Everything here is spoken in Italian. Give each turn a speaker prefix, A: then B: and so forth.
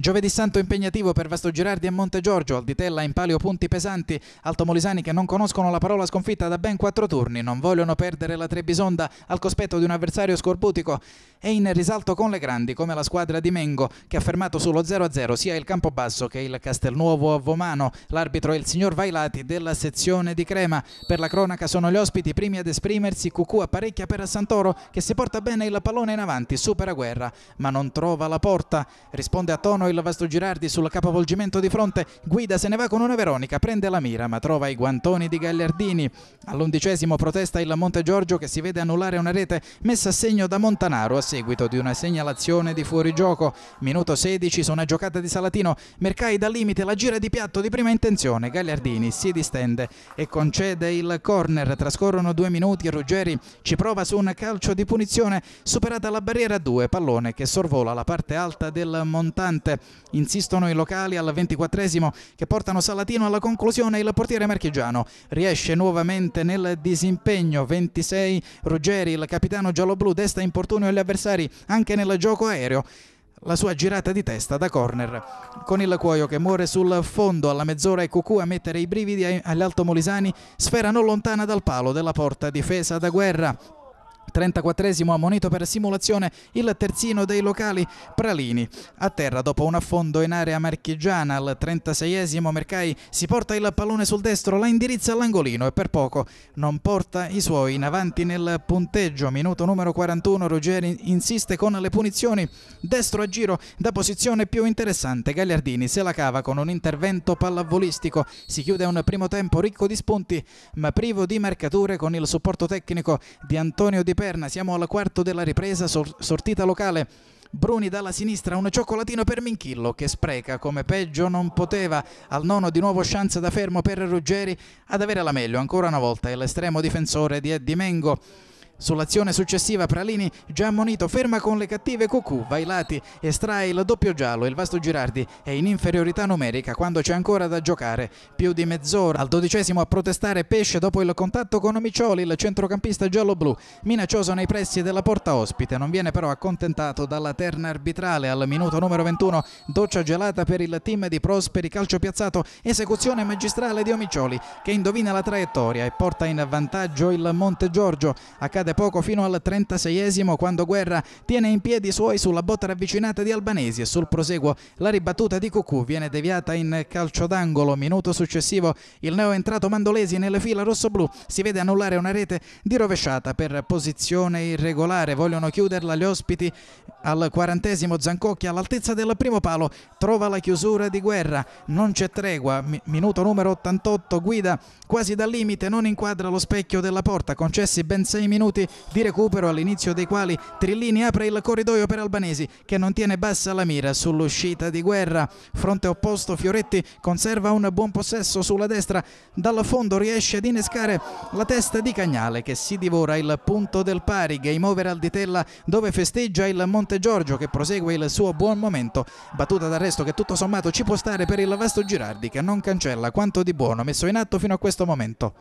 A: Giovedì Santo impegnativo per Vasto Girardi e Monte Giorgio, al di Tella in palio punti pesanti, altomolisani che non conoscono la parola sconfitta da ben quattro turni, non vogliono perdere la Trebisonda al cospetto di un avversario scorbutico e in risalto con le grandi come la squadra di Mengo che ha fermato sullo 0-0 sia il Campobasso che il Castelnuovo a Vomano, l'arbitro è il signor Vailati della sezione di Crema. Per la cronaca sono gli ospiti primi ad esprimersi, Cucù apparecchia per Santoro che si porta bene il pallone in avanti, supera guerra ma non trova la porta, risponde a tono il Vasto Girardi sul capovolgimento di fronte, Guida se ne va con una Veronica, prende la mira ma trova i guantoni di Gagliardini. All'undicesimo protesta il Monte Giorgio che si vede annullare una rete messa a segno da Montanaro a seguito di una segnalazione di fuorigioco. Minuto 16 su una giocata di Salatino, Mercai da limite la gira di piatto di prima intenzione, Gagliardini si distende e concede il corner, trascorrono due minuti Ruggeri ci prova su un calcio di punizione, superata la barriera 2, pallone che sorvola la parte alta del montante. Insistono i locali al 24 che portano Salatino alla conclusione il portiere marchigiano. Riesce nuovamente nel disimpegno 26 Ruggeri, il capitano gialloblu desta importunio agli avversari anche nel gioco aereo la sua girata di testa da corner con il cuoio che muore sul fondo alla mezz'ora e Cucù a mettere i brividi agli altomolisani sfera non lontana dal palo della porta difesa da guerra 34esimo ammonito per simulazione il terzino dei locali Pralini. A terra dopo un affondo in area marchigiana al 36esimo Mercai si porta il pallone sul destro, la indirizza all'angolino e per poco non porta i suoi in avanti nel punteggio. Minuto numero 41 Ruggeri insiste con le punizioni. Destro a giro da posizione più interessante. Gagliardini se la cava con un intervento pallavolistico. Si chiude un primo tempo ricco di spunti ma privo di marcature con il supporto tecnico di Antonio Di Perna, siamo al quarto della ripresa, sor sortita locale. Bruni dalla sinistra, un cioccolatino per Minchillo che spreca come peggio non poteva. Al nono di nuovo chance da fermo per Ruggeri ad avere la meglio ancora una volta è l'estremo difensore di Eddie Mengo. Sull'azione successiva Pralini, già ammonito, ferma con le cattive Cucù, lati, estrae il doppio giallo, il vasto Girardi è in inferiorità numerica quando c'è ancora da giocare. Più di mezz'ora al dodicesimo a protestare Pesce dopo il contatto con Omicioli, il centrocampista giallo-blu, minaccioso nei pressi della porta ospite, non viene però accontentato dalla terna arbitrale al minuto numero 21, doccia gelata per il team di Prosperi, calcio piazzato, esecuzione magistrale di Omicioli che indovina la traiettoria e porta in vantaggio il Monte Giorgio. Accade cade poco fino al 36esimo quando Guerra tiene in piedi i suoi sulla botta ravvicinata di Albanesi e sul proseguo la ribattuta di Cucù viene deviata in calcio d'angolo. Minuto successivo il neo entrato Mandolesi nelle fila rossoblù si vede annullare una rete di rovesciata per posizione irregolare. Vogliono chiuderla gli ospiti al quarantesimo Zancocchi all'altezza del primo palo trova la chiusura di Guerra. Non c'è tregua. minuto numero 88 guida quasi dal limite non inquadra lo specchio della porta. Concessi ben 6 minuti minuti di recupero all'inizio dei quali Trillini apre il corridoio per Albanesi che non tiene bassa la mira sull'uscita di guerra. Fronte opposto Fioretti conserva un buon possesso sulla destra, dal fondo riesce ad innescare la testa di Cagnale che si divora il punto del pari, game over al Ditella dove festeggia il Monte Giorgio che prosegue il suo buon momento, battuta d'arresto che tutto sommato ci può stare per il vasto Girardi che non cancella quanto di buono messo in atto fino a questo momento.